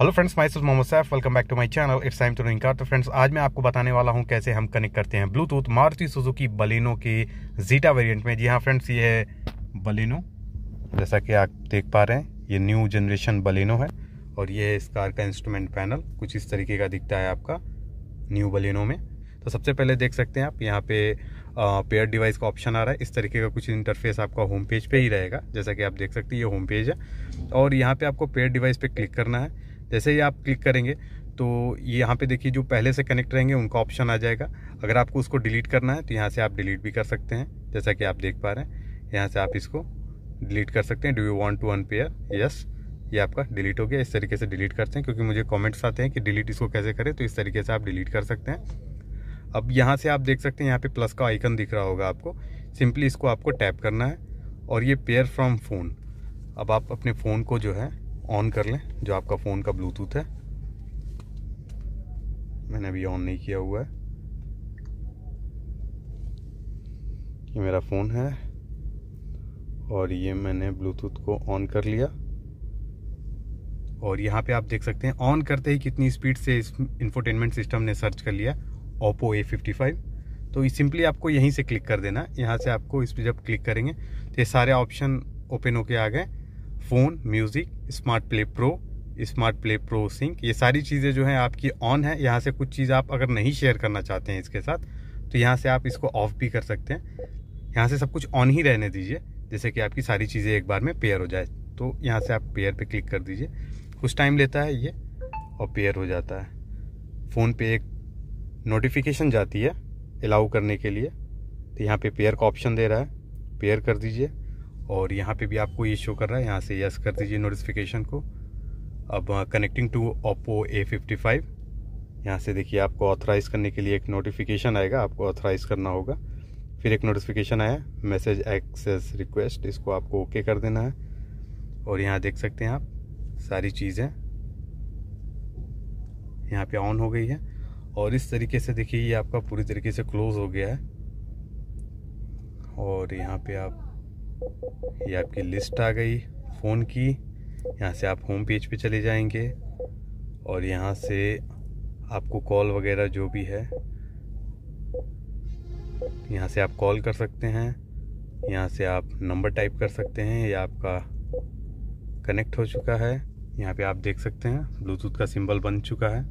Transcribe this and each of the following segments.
hello friends myself Mohammad Saif welcome back to my channel it's time to तो friends आज मैं आपको बताने वाला हूं कैसे हम कनेक्ट करते हैं ब्लूटूथ मारुति सुजुकी बलिनो के जीटा वेरिएंट में जी हाँ फ्रेंड्स ये है बलिनो जैसा कि आप देख पा रहे हैं ये न्यू जनरेशन बलिनो है और ये है इस कार का इंस्ट्रूमेंट पैनल कुछ इस तरीके का दिखता है आपका न्यू बलिनो में तो सबसे पहले देख सकते हैं आप यहाँ पे पेयर डिवाइस का ऑप्शन आ रहा है इस तरीके का कुछ इंटरफेस आपका होम पेज पर ही रहेगा जैसा कि आप देख सकते हैं ये होम पेज है और यहाँ पर आपको पेयर डिवाइस पर क्लिक करना है जैसे ही आप क्लिक करेंगे तो ये यहाँ पे देखिए जो पहले से कनेक्ट रहेंगे उनका ऑप्शन आ जाएगा अगर आपको उसको डिलीट करना है तो यहाँ से आप डिलीट भी कर सकते हैं जैसा कि आप देख पा रहे हैं यहाँ से आप इसको डिलीट कर सकते हैं do you want to pair yes ये आपका डिलीट हो गया इस तरीके से डिलीट करते हैं क्योंकि मुझे कॉमेंट्स आते हैं कि डिलीट इसको कैसे करें तो इस तरीके से आप डिलीट कर सकते हैं अब यहाँ से आप देख सकते हैं यहाँ पे प्लस का आइकन दिख रहा होगा आपको सिंपली इसको आपको टैप करना है और ये पेयर फ्रॉम फ़ोन अब आप अपने फ़ोन को जो है ऑन कर लें जो आपका फ़ोन का ब्लूटूथ है मैंने अभी ऑन नहीं किया हुआ है ये मेरा फ़ोन है और ये मैंने ब्लूटूथ को ऑन कर लिया और यहाँ पे आप देख सकते हैं ऑन करते ही कितनी स्पीड से इस इन्फोटेनमेंट सिस्टम ने सर्च कर लिया ओप्पो ए फिफ्टी फाइव तो सिंपली आपको यहीं से क्लिक कर देना यहाँ से आपको इस पर जब क्लिक करेंगे तो ये सारे ऑप्शन ओपन होके आ गए phone music smart play pro smart play pro sync ये सारी चीज़ें जो हैं आपकी ऑन है यहाँ से कुछ चीज़ आप अगर नहीं शेयर करना चाहते हैं इसके साथ तो यहाँ से आप इसको ऑफ भी कर सकते हैं यहाँ से सब कुछ ऑन ही रहने दीजिए जैसे कि आपकी सारी चीज़ें एक बार में पेयर हो जाए तो यहाँ से आप पेयर पे क्लिक कर दीजिए कुछ टाइम लेता है ये और पेयर हो जाता है फ़ोन पे एक नोटिफिकेशन जाती है अलाउ करने के लिए तो यहाँ पे पेयर का ऑप्शन दे रहा है पेयर कर दीजिए और यहाँ पे भी आपको ये शो कर रहा है यहाँ से यस कर दीजिए नोटिफिकेशन को अब connecting to Oppo A fifty five यहाँ से देखिए आपको ऑथराइज़ करने के लिए एक नोटिफिकेशन आएगा आपको ऑथराइज़ करना होगा फिर एक नोटिफिकेशन आया मैसेज एक्सेस रिक्वेस्ट इसको आपको ओके कर देना है और यहाँ देख सकते हैं आप सारी चीज़ें यहाँ पे ऑन हो गई है और इस तरीके से देखिए ये आपका पूरी तरीके से क्लोज़ हो गया है और यहाँ पे आप ये आपकी लिस्ट आ गई फ़ोन की यहाँ से आप होम पेज पे चले जाएंगे और यहाँ से आपको कॉल वगैरह जो भी है यहाँ से आप कॉल कर सकते हैं यहाँ से आप नंबर टाइप कर सकते हैं या आपका कनेक्ट हो चुका है यहाँ पे आप देख सकते हैं ब्लूटूथ का सिंबल बन चुका है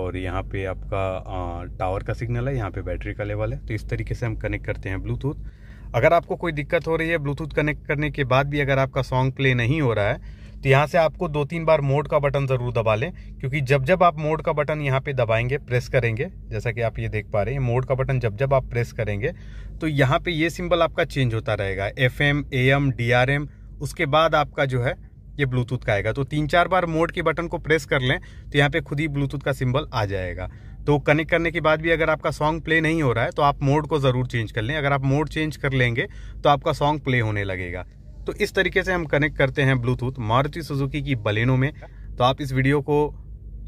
और यहाँ पे आपका टावर का सिग्नल है यहाँ पे बैटरी का लेवल है तो इस तरीके से हम कनेक्ट करते हैं ब्लूटूथ अगर आपको कोई दिक्कत हो रही है ब्लूटूथ कनेक्ट करने के बाद भी अगर आपका सॉन्ग प्ले नहीं हो रहा है तो यहाँ से आपको दो तीन बार मोड का बटन ज़रूर दबा लें क्योंकि जब जब आप मोड का बटन यहाँ पे दबाएंगे प्रेस करेंगे जैसा कि आप ये देख पा रहे हैं मोड का बटन जब जब आप प्रेस करेंगे तो यहाँ पे ये सिंबल आपका चेंज होता रहेगा F M A M D R M उसके बाद आपका जो है ये ब्लूटूथ का आएगा तो तीन चार बार मोड के बटन को प्रेस कर लें तो यहाँ पर खुद ही ब्लूटूथ का सिम्बल आ जाएगा तो कनेक्ट करने के बाद भी अगर आपका सॉन्ग प्ले नहीं हो रहा है तो आप मोड को ज़रूर चेंज कर लें अगर आप मोड चेंज कर लेंगे तो आपका सॉन्ग प्ले होने लगेगा तो इस तरीके से हम कनेक्ट करते हैं ब्लूटूथ मारुति सुजुकी की बलेनों में तो आप इस वीडियो को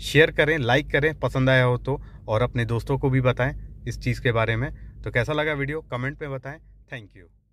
शेयर करें लाइक करें पसंद आया हो तो और अपने दोस्तों को भी बताएं इस चीज़ के बारे में तो कैसा लगा वीडियो कमेंट में बताएं थैंक यू